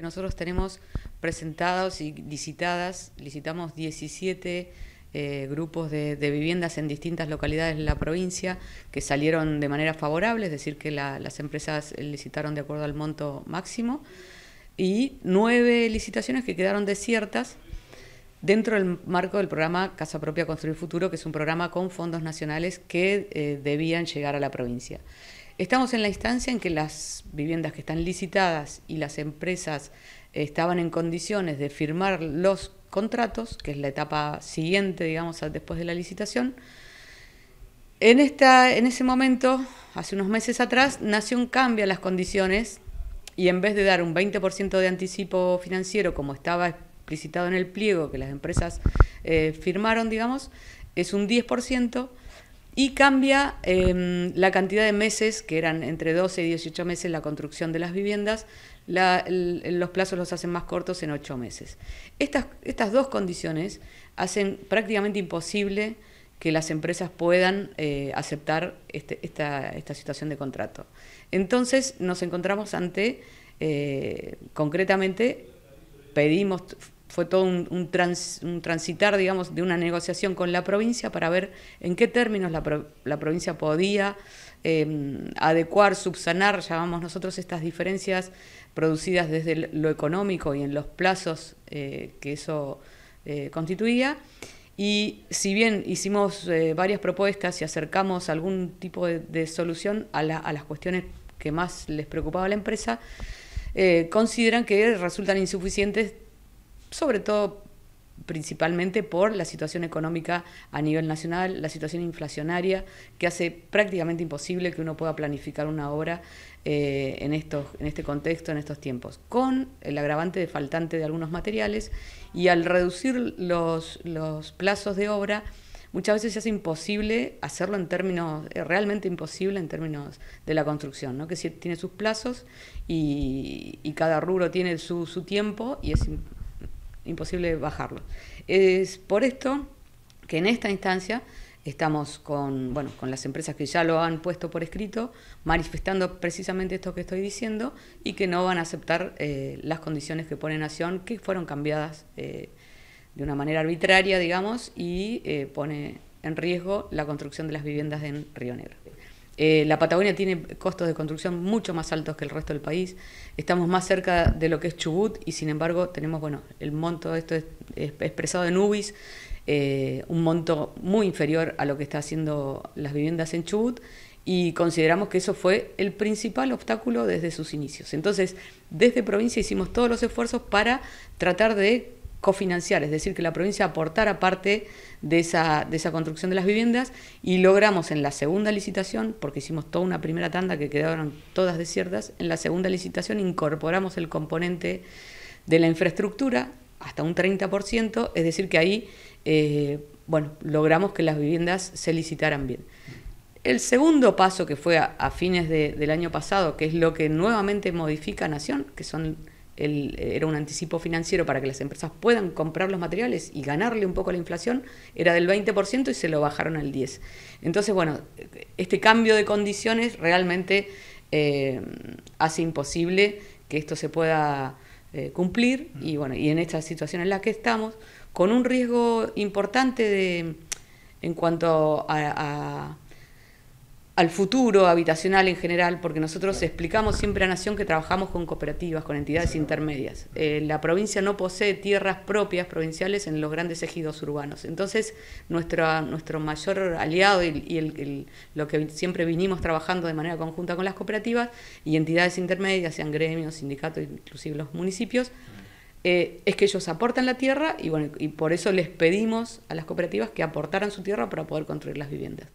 Nosotros tenemos presentados y licitadas, licitamos 17 eh, grupos de, viviendas en distintas localidades de la provincia que salieron de manera favorable, es decir, que las empresas licitaron de acuerdo al monto máximo, y nueve licitaciones que quedaron desiertas dentro del marco del programa Casa Propia Construir Futuro, que es un programa con fondos nacionales que eh, debían llegar a la provincia. Estamos en la instancia en que las viviendas que están licitadas y las empresas estaban en condiciones de firmar los contratos, que es la etapa siguiente, digamos, después de la licitación. En, esta, en ese momento, hace unos meses atrás, un cambio cambia las condiciones y en vez de dar un 20% de anticipo financiero, como estaba explicitado en el pliego que las empresas eh, firmaron, digamos, es un 10% y cambia em, la cantidad de meses, que eran entre 12 y 18 meses la construcción de las viviendas, los plazos los hacen más cortos en 8 meses. Estas, estas dos condiciones hacen prácticamente imposible que las empresas puedan eh, aceptar este, esta, situación de contrato. Entonces nos encontramos ante, eh, concretamente, pedimos fue todo un, transitar, digamos, de una negociación con la provincia para ver en qué términos la, provincia podía em, adecuar, subsanar, llamamos nosotros, estas diferencias producidas desde lo económico y en los plazos eh, que eso eh, constituía. Y si bien hicimos eh, varias propuestas y acercamos algún tipo de, solución a, a las cuestiones que más les preocupaba a la empresa, consideran que resultan insuficientes sobre todo principalmente por la situación económica a nivel nacional, la situación inflacionaria, que hace prácticamente imposible que uno pueda planificar una obra eh, en, estos, en este contexto, en estos tiempos, con el agravante de faltante de algunos materiales y al reducir los, plazos de obra, muchas veces se hace imposible hacerlo en términos, eh, realmente imposible en términos de la construcción, ¿no? que tiene sus plazos y, cada rubro tiene su, su tiempo y es imposible bajarlo. Es por esto que en esta instancia estamos con, bueno, con las empresas que ya lo han puesto por escrito, manifestando precisamente esto que estoy diciendo y que no van a aceptar eh, las condiciones que pone Nación, que fueron cambiadas eh, de una manera arbitraria, digamos, y eh, pone en riesgo la construcción de las viviendas en Río Negro. Eh, la Patagonia tiene costos de construcción mucho más altos que el resto del país. Estamos más cerca de lo que es Chubut y sin embargo tenemos, bueno, el monto, esto es, expresado en UBIS, eh, un monto muy inferior a lo que están haciendo las viviendas en Chubut y consideramos que eso fue el principal obstáculo desde sus inicios. Entonces, desde provincia hicimos todos los esfuerzos para tratar de cofinanciar, es decir, que la provincia aportara parte de esa, de esa construcción de las viviendas y logramos en la segunda licitación, porque hicimos toda una primera tanda que quedaron todas desiertas, en la segunda licitación incorporamos el componente de la infraestructura hasta un 30%, es decir, que ahí eh, bueno, logramos que las viviendas se licitaran bien. El segundo paso que fue a, fines del año pasado, que es lo que nuevamente modifica Nación, que son era un anticipo financiero para que las empresas puedan comprar los materiales y ganarle un poco la inflación, era del 20% y se lo bajaron al 10%. Entonces, bueno, este cambio de condiciones realmente eh, hace imposible que esto se pueda eh, cumplir y bueno, y en esta situación en la que estamos, con un riesgo importante de en cuanto a al futuro habitacional en general, porque nosotros explicamos siempre a Nación que trabajamos con cooperativas, con entidades intermedias. Eh, la provincia no posee tierras propias provinciales en los grandes ejidos urbanos. Entonces, nuestro, nuestro mayor aliado y, el, lo que siempre vinimos trabajando de manera conjunta con las cooperativas y entidades intermedias, sean gremios, sindicatos, inclusive los municipios, mm. eh, es que ellos aportan la tierra y, bueno, y por eso les pedimos a las cooperativas que aportaran su tierra para poder construir las viviendas.